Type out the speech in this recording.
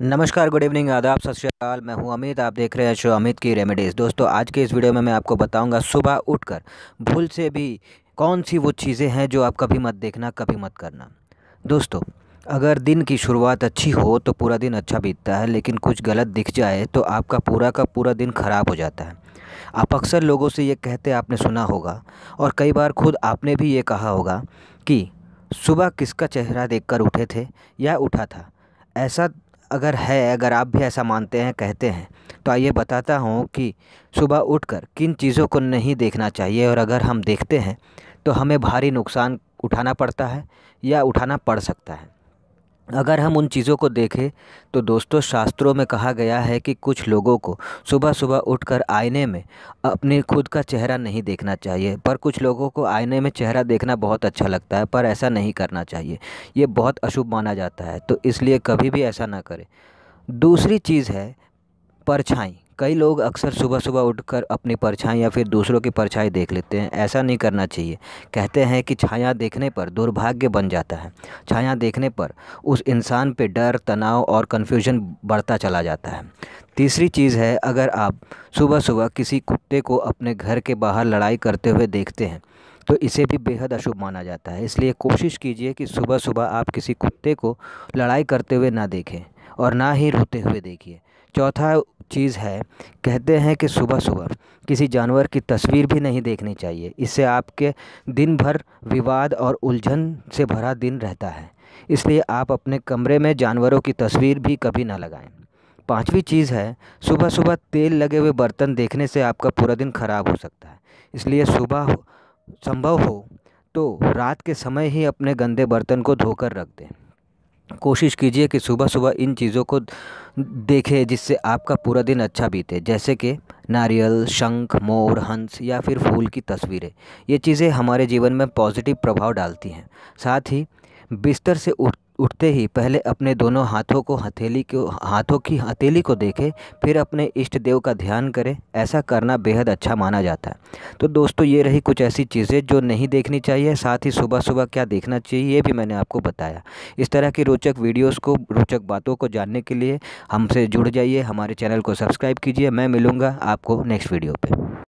नमस्कार good evening आदाब सत श्रीकाल मैं हूं अमित आप देख रहे हैं शो अमित की रेमेडीज़ दोस्तों आज के इस वीडियो में मैं आपको बताऊंगा सुबह उठकर भूल से भी कौन सी वो चीज़ें हैं जो आप कभी मत देखना कभी मत करना दोस्तों अगर दिन की शुरुआत अच्छी हो तो पूरा दिन अच्छा बीतता है लेकिन कुछ गलत दिख जाए तो आपका पूरा का पूरा दिन ख़राब हो जाता है आप अक्सर लोगों से ये कहते आपने सुना होगा और कई बार खुद आपने भी ये कहा होगा कि सुबह किसका चेहरा देखकर उठे थे या उठा था ऐसा अगर है अगर आप भी ऐसा मानते हैं कहते हैं तो आइए बताता हूँ कि सुबह उठकर किन चीज़ों को नहीं देखना चाहिए और अगर हम देखते हैं तो हमें भारी नुकसान उठाना पड़ता है या उठाना पड़ सकता है अगर हम उन चीज़ों को देखें तो दोस्तों शास्त्रों में कहा गया है कि कुछ लोगों को सुबह सुबह उठकर आईने में अपने खुद का चेहरा नहीं देखना चाहिए पर कुछ लोगों को आईने में चेहरा देखना बहुत अच्छा लगता है पर ऐसा नहीं करना चाहिए ये बहुत अशुभ माना जाता है तो इसलिए कभी भी ऐसा ना करें दूसरी चीज़ है परछाई कई लोग अक्सर सुबह सुबह उठकर अपनी परछाई या फिर दूसरों की परछाई देख लेते हैं ऐसा नहीं करना चाहिए कहते हैं कि छाया देखने पर दुर्भाग्य बन जाता है छाया देखने पर उस इंसान पे डर तनाव और कन्फ्यूजन बढ़ता चला जाता है तीसरी चीज़ है अगर आप सुबह सुबह किसी कुत्ते को अपने घर के बाहर लड़ाई करते हुए देखते हैं तो इसे भी बेहद अशुभ माना जाता है इसलिए कोशिश कीजिए कि सुबह सुबह आप किसी कुत्ते को लड़ाई करते हुए ना देखें और ना ही रोते हुए देखिए चौथा चीज़ है कहते हैं कि सुबह सुबह किसी जानवर की तस्वीर भी नहीं देखनी चाहिए इससे आपके दिन भर विवाद और उलझन से भरा दिन रहता है इसलिए आप अपने कमरे में जानवरों की तस्वीर भी कभी ना लगाएं पांचवी चीज़ है सुबह सुबह तेल लगे हुए बर्तन देखने से आपका पूरा दिन ख़राब हो सकता है इसलिए सुबह संभव हो तो रात के समय ही अपने गंदे बर्तन को धोकर रख दें कोशिश कीजिए कि सुबह सुबह इन चीज़ों को देखें जिससे आपका पूरा दिन अच्छा बीते जैसे कि नारियल शंख मोर हंस या फिर फूल की तस्वीरें ये चीज़ें हमारे जीवन में पॉजिटिव प्रभाव डालती हैं साथ ही बिस्तर से उठ उठते ही पहले अपने दोनों हाथों को हथेली को हाथों की हथेली को देखें फिर अपने इष्ट देव का ध्यान करें ऐसा करना बेहद अच्छा माना जाता है तो दोस्तों ये रही कुछ ऐसी चीज़ें जो नहीं देखनी चाहिए साथ ही सुबह सुबह क्या देखना चाहिए ये भी मैंने आपको बताया इस तरह की रोचक वीडियोज़ को रोचक बातों को जानने के लिए हमसे जुड़ जाइए हमारे चैनल को सब्सक्राइब कीजिए मैं मिलूँगा आपको नेक्स्ट वीडियो पर